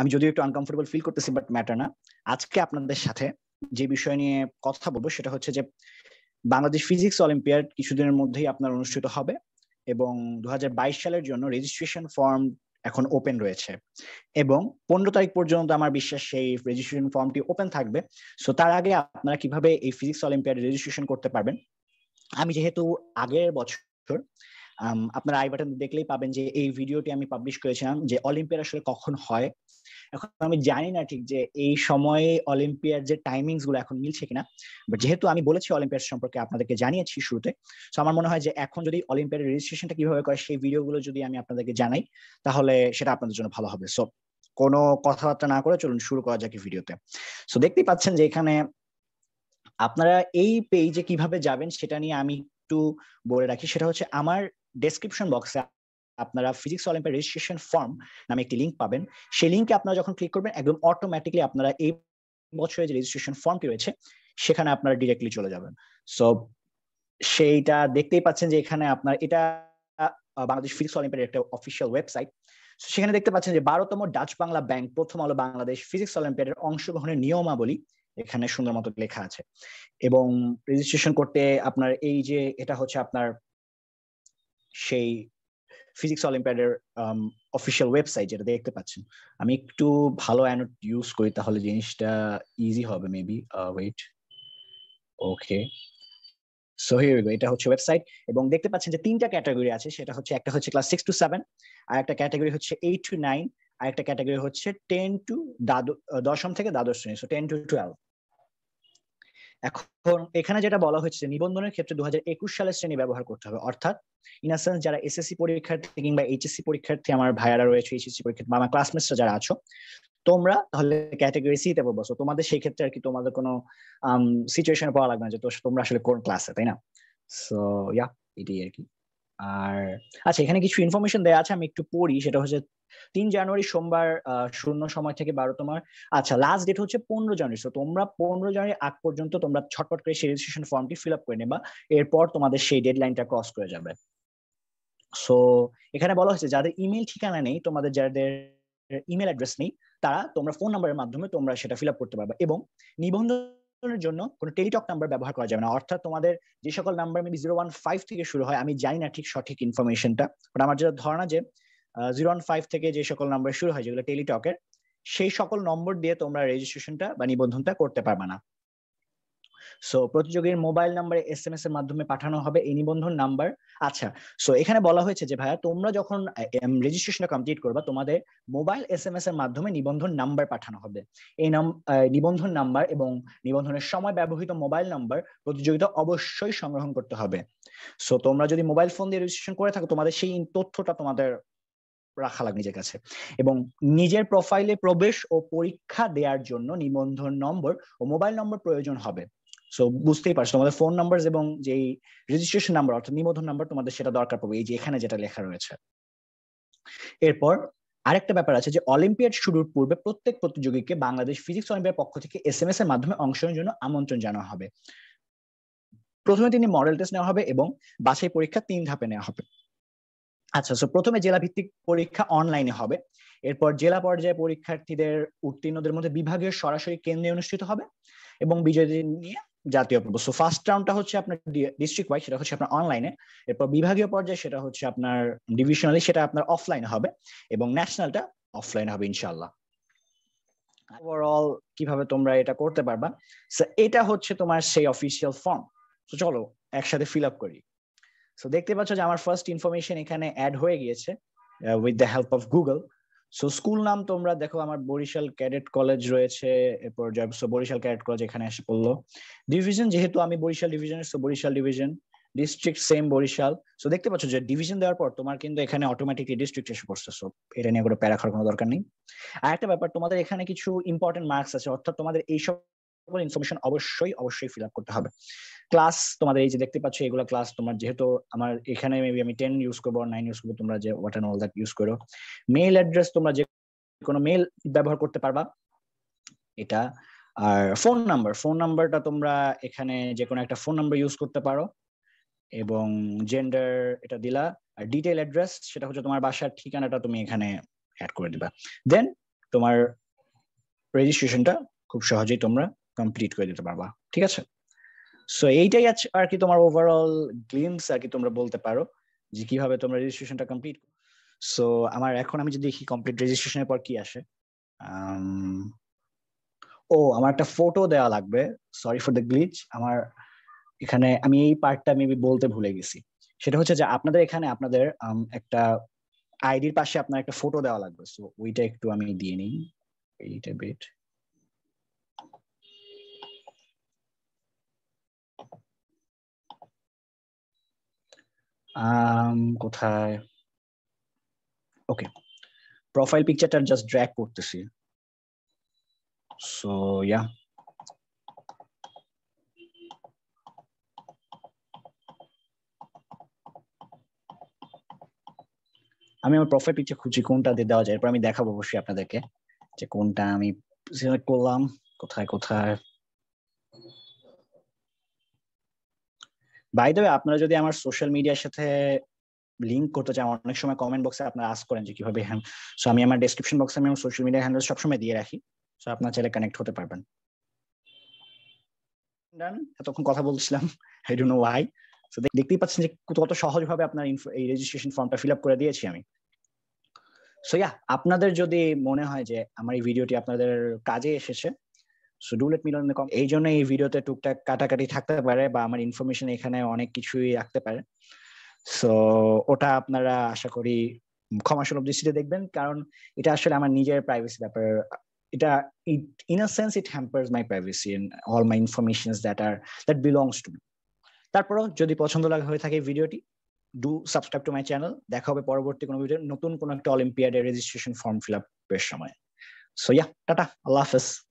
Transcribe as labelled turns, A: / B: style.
A: আমি যদিও একটু আনকমফোর্টেবল ফিল করতেছি বাট ম্যাটার না আজকে আপনাদের সাথে যে বিষয় নিয়ে কথা বলবো সেটা হচ্ছে যে বাংলাদেশ ফিজিক্স অলিম্পিয়াড কিছুদিনের মধ্যেই আপনার অনুষ্ঠিত হবে এবং দু সালের জন্য রেজিস্ট্রেশন ফর্ম এখন ওপেন রয়েছে এবং পনেরো তারিখ পর্যন্ত আমার বিশ্বাস সেই রেজিস্ট্রেশন ফর্মটি ওপেন থাকবে সো তার আগে আপনারা কিভাবে এই ফিজিক্স অলিম্পিয়াড রেজিস্ট্রেশন করতে পারবেন আমি যেহেতু আগের বছর আপনারা আই বাটন দেখলেই পাবেন যে এই ভিডিওটি আমি পাবলিশ করেছিলাম যে অলিম্পিয়ার আসলে কখন হয় এখন আমি জানি না ঠিক যে এই সময়ে অলিম্পিয়ার যে টাইমিংস গুলো এখন মিলছে কিনা বাট যেহেতু আমি বলেছি অলিম্পিয়ার সম্পর্কে আপনাদেরকে জানিয়েছি শুরুতে তো আমার মনে হয় যে এখন যদি অলিম্পিয়ার রেজিস্ট্রেশনটা কিভাবে করে সেই ভিডিওগুলো যদি আমি আপনাদেরকে জানাই তাহলে সেটা আপনাদের জন্য ভালো হবে সো কোনো কথাবার্তা না করে চলুন শুরু করা যাক ভিডিওতে সো দেখতেই পাচ্ছেন যে এখানে আপনারা এই পেজে কিভাবে যাবেন সেটা নিয়ে আমি একটু বলে রাখি সেটা হচ্ছে আমার ডেসক্রিপশন বক্সে আপনারা ফিজিক্স অলিম্পিয়ার রেজিস্ট্রেশন ফর্ম নামে একটি লিঙ্ক পাবেন সেই লিঙ্কে আপনারা যখন ক্লিক করবেন একদম অটোমেটিকলি আপনারা এই বছরের যে রেজিস্ট্রেশন ফর্মটি রয়েছে সেখানে আপনারা ডিরেক্টলি চলে যাবেন সো সেইটা দেখতেই পাচ্ছেন যে এখানে আপনার এটা বাংলাদেশ ফিজিক্স অলিম্পিয়ার একটা অফিসিয়াল ওয়েবসাইট সেখানে দেখতে পাচ্ছেন যে বারোতম ডাচ বাংলা ব্যাংক প্রথম আলো বাংলাদেশ ফিজিক্স অলিম্পিয়াডের অংশগ্রহণের নিয়মাবলী এখানে সুন্দর মতো লেখা আছে এবং রেজিস্ট্রেশন করতে আপনার এই যে এটা হচ্ছে আপনার সেই ফিজিক্স অলিম্পিয়াডের অফিসিয়াল ওয়েবসাইট যেটা দেখতে পাচ্ছেন আমি একটু ভালো অ্যানোট ইউজ করি তাহলে জিনিসটা ইজি হবে maybe wait okay so here go এটা হচ্ছে ওয়েবসাইট এবং দেখতে পাচ্ছেন যে তিনটা ক্যাটাগরি আছে সেটা হচ্ছে একটা হচ্ছে ক্লাস সিক্স টু সেভেন আর একটা ক্যাটাগরি হচ্ছে এইট টু নাইন আর একটা ক্যাটাগরি হচ্ছে টেন টু দ্বাদশ দশম থেকে দ্বাদশ শ্রেণী সো টেন টু টুয়েলভ এখন এখানে যেটা বলা হয়েছে নিবন্ধনের ক্ষেত্রে দু সালের শ্রেণী ব্যবহার করতে হবে অর্থাৎ ইন সেন্স যারা এসএসসি পরীক্ষার্থী কিংবা এইচএসসি পরীক্ষার্থী আমার ভাইয়ারা রয়েছে এইচএসসি পরীক্ষা বা আমার ক্লাসমেটসরা যারা আছো তোমরা তাহলে ক্যাটাগরি সিতে পড়বো সো তোমাদের সেই ক্ষেত্রে আর কি তোমাদের কোনো সিচুয়েশনে um, পাওয়া লাগবে না যে তোমরা আসলে কোন ক্লাসে তাই না সো ইয়া এটাই আর কি আর আচ্ছা এখানে কিছু ইনফরমেশন দেওয়া আছে আমি একটু পড়ি সেটা হচ্ছে তিন জানুয়ারি সোমবার শূন্য সময় থেকে বারো তোমার আচ্ছা লাস্ট ডেট হচ্ছে পনেরো জানুয়ারি সো তোমরা পনেরো জানুয়ারি আগ পর্যন্ত তোমরা ছটপট করে সেই রেজিস্ট্রেশন ফর্মটি ফিল আপ করে নেবা এরপর তোমাদের সেই ডেডলাইনটা ক্রস করে যাবে সো এখানে বলা হয়েছে যাদের ইমেল ঠিকানা নেই তোমাদের যাদের ইমেল অ্যাড্রেস নেই তারা তোমরা ফোন নাম্বারের মাধ্যমে তোমরা সেটা ফিল আপ করতে পারবে এবং নিবন্ধন এর জন্য কোনো টেলিটক নাম্বার ব্যবহার করা যাবে না অর্থাৎ তোমাদের যে সকল number maybe zero one five থেকে শুরু হয় আমি জানি না ঠিক সঠিক ইনফরমেশনটা বাট আমার যেটা ধারণা যে জিরো ওয়ান ফাইভ থেকে যে সকল নাম্বার শুরু হয় যেগুলো টেলিটকের সেই সকল নম্বর দিয়ে তোমরা রেজিস্ট্রেশনটা বা নিবন্ধনটা করতে পারবে না সো প্রতিযোগীর মোবাইল নাম্বারে এস এম এস এর মাধ্যমে পাঠানো হবে এই নিবন্ধন নাম্বার আচ্ছা সো এখানে বলা হয়েছে যে ভাইয়া তোমরা যখন রেজিস্ট্রেশনটা কমপ্লিট করবা তোমাদের মোবাইল এস এম এস এর মাধ্যমে নিবন্ধন নাম্বার পাঠানো হবে এই নিবন্ধন নাম্বার এবং নিবন্ধনের সময় ব্যবহৃত মোবাইল নাম্বার প্রতিযোগিতা অবশ্যই সংগ্রহ করতে হবে সো তোমরা যদি মোবাইল ফোন দিয়ে রেজিস্ট্রেশন করে থাকো তোমাদের সেই তথ্যটা তোমাদের রাখা লাগে নিজের কাছে এবং নিজের প্রোফাইলে প্রবেশ ও পরীক্ষা দেওয়ার জন্য নিবন্ধন নম্বর ও মোবাইল নম্বর প্রয়োজন হবে সো বুঝতেই পারছো তোমাদের ফোন নাম্বার এবং যেই রেজিস্ট্রেশন নাম্বার অর্থাৎ নিবন্ধন নাম্বার তোমাদের সেটা দরকার পড়বে এই যে এখানে যেটা লেখা রয়েছে এরপর আরেকটা ব্যাপার আছে যে অলিম্পিয়াড শুরুর পূর্বে প্রত্যেক প্রতিযোগীকে বাংলাদেশ ফিজিক্স অলিম্পিয়ার পক্ষ থেকে এস এম এস এর মাধ্যমে অংশের জন্য আমন্ত্রণ জানানো হবে প্রথমে তিনি মডেল টেস্ট নেওয়া হবে এবং বাছাই পরীক্ষা তিন ধাপে নেওয়া হবে আচ্ছা সো প্রথমে জেলা ভিত্তিক পরীক্ষা অনলাইনে হবে এরপর জেলা পর্যায়ে পরীক্ষার্থীদের উত্তীর্ণদের মধ্যে বিভাগীয় সরাসরি কেন্দ্রে অনুষ্ঠিত হবে এবং বিজয়ীদের নিয়ে জাতীয় পর্ব সো ফার্স্ট রাউন্ডটা হচ্ছে আপনার ডিস্ট্রিক্ট ওয়াইজ সেটা হচ্ছে আপনার অনলাইনে এরপর বিভাগীয় পর্যায়ে সেটা হচ্ছে আপনার ডিভিশনালি সেটা আপনার অফলাইনে হবে এবং ন্যাশনালটা অফলাইন হবে ইনশাল্লাহ ওভারঅল কিভাবে তোমরা এটা করতে পারবা এটা হচ্ছে তোমার সেই অফিসিয়াল ফর্ম তো চলো একসাথে ফিল আপ করি সো দেখতে পাচ্ছ যে আমার ফার্স্ট ইনফরমেশন এখানে অ্যাড হয়ে গিয়েছে with the help of Google so school নাম তোমরা দেখো আমার বরিশাল ক্যাডেট কলেজ রয়েছে এরপর বরিশাল ক্যাডেট কলেজ এখানে এসে পড়লো ডিভিশন যেহেতু আমি বরিশাল ডিভিশনের so Barishal division district same Barishal so দেখতে পাচ্ছ যে ডিভিশন দেওয়ার পর তোমার কিন্তু এখানে অটোমেটিকলি ডিস্ট্রিক্ট এসে পড়ছে সো এটা নিয়ে কোনো প্যারা খাওয়ার কোনো দরকার নেই আর একটা ব্যাপার তোমাদের এখানে কিছু ইম্পর্টেন্ট মার্কস আছে অর্থাৎ তোমাদের এইসব ইনফরমেশন অবশ্যই অবশ্যই ফিল আপ করতে হবে ক্লাস তোমাদের এই যে দেখতে পাচ্ছ এগুলো ক্লাস তোমার যেহেতু আমার এখানে মেবি আমি টেন ইউজ করবো নাইন ইউজ করবো তোমরা যে what and all that use করো মেল অ্যাড্রেস তোমরা যে কোনো মেল ব্যবহার করতে পারবা এটা আর ফোন নাম্বার ফোন নাম্বারটা তোমরা এখানে যে কোনো একটা ফোন নাম্বার ইউজ করতে পারো এবং জেন্ডার এটা দিলা আর ডিটেল অ্যাড্রেস সেটা হচ্ছে তোমার বাসার ঠিকানাটা তুমি এখানে অ্যাড করে দিবা দেন তোমার রেজিস্ট্রেশনটা খুব সহজেই তোমরা কমপ্লিট করে দিতে পারবা ঠিক আছে সো এইটাই আর কি তোমার ওভারঅল গ্লিমস আর কি তোমরা বলতে পারো যে কিভাবে তোমরা রেজিস্ট্রেশনটা কমপ্লিট সো আমার এখন আমি যদি দেখি কমপ্লিট রেজিস্ট্রেশনের পর কি আসে ও আমার একটা ফটো দেওয়া লাগবে সরি ফর দ্য গ্লিচ আমার এখানে আমি এই পার্টটা মেবি বলতে ভুলে গেছি সেটা হচ্ছে যে আপনাদের এখানে আপনাদের একটা আইডির পাশে আপনার একটা ফটো দেওয়া লাগবে সো ওইটা একটু আমি দিয়ে নিই এইটা বেট কোথায় ওকে প্রোফাইল পিকচারটা জাস্ট ড্র্যাগ করতেছি সো ইয়া আমি আমার প্রোফাইল পিকচার খুঁজি কোনটা দিয়ে দেওয়া যায় এরপর আমি দেখাবো অবশ্যই আপনাদেরকে যে কোনটা আমি সিলেক্ট করলাম কোথায় কোথায় বাই দ্য আপনারা যদি আমার সোশ্যাল মিডিয়ার সাথে লিঙ্ক করতে চান অনেক সময় কমেন্ট বক্সে আপনারা আস করেন যে কিভাবে হ্যাঁ সো আমি আমার ডেসক্রিপশন বক্সে আমি আমার সোশ্যাল মিডিয়া হ্যান্ডেল সবসময় দিয়ে রাখি সো আপনারা চাইলে কানেক্ট হতে পারবেন ডান এতক্ষণ কথা বলছিলাম I don't know why so দেখতেই পাচ্ছেন যে কত সহজভাবে আপনার এই রেজিস্ট্রেশন ফর্মটা ফিল আপ করে দিয়েছি আমি সো ইয়া আপনাদের যদি মনে হয় যে আমার এই ভিডিওটি আপনাদের কাজে এসেছে so do let me know কম এই জন্য এই ভিডিওতে টুকটাক কাটাকাটি থাকতে পারে বা আমার ইনফরমেশন এখানে অনেক কিছুই রাখতে পারে সো ওটা আপনারা আশা করি ক্ষমাসুলভ দৃষ্টিতে দেখবেন কারণ এটা আসলে আমার নিজের প্রাইভেসি ব্যাপার এটা it in a sense it hampers my privacy all my informations that are that belongs to me তারপরেও যদি পছন্দ লাগা হয়ে থাকে ভিডিওটি do subscribe to my channel দেখা হবে পরবর্তী কোনো ভিডিও নতুন কোনো একটা অলিম্পিয়াডের রেজিস্ট্রেশন ফর্ম ফিল আপের সময় সো ইয়া টাটা আল্লাহ হাফেজ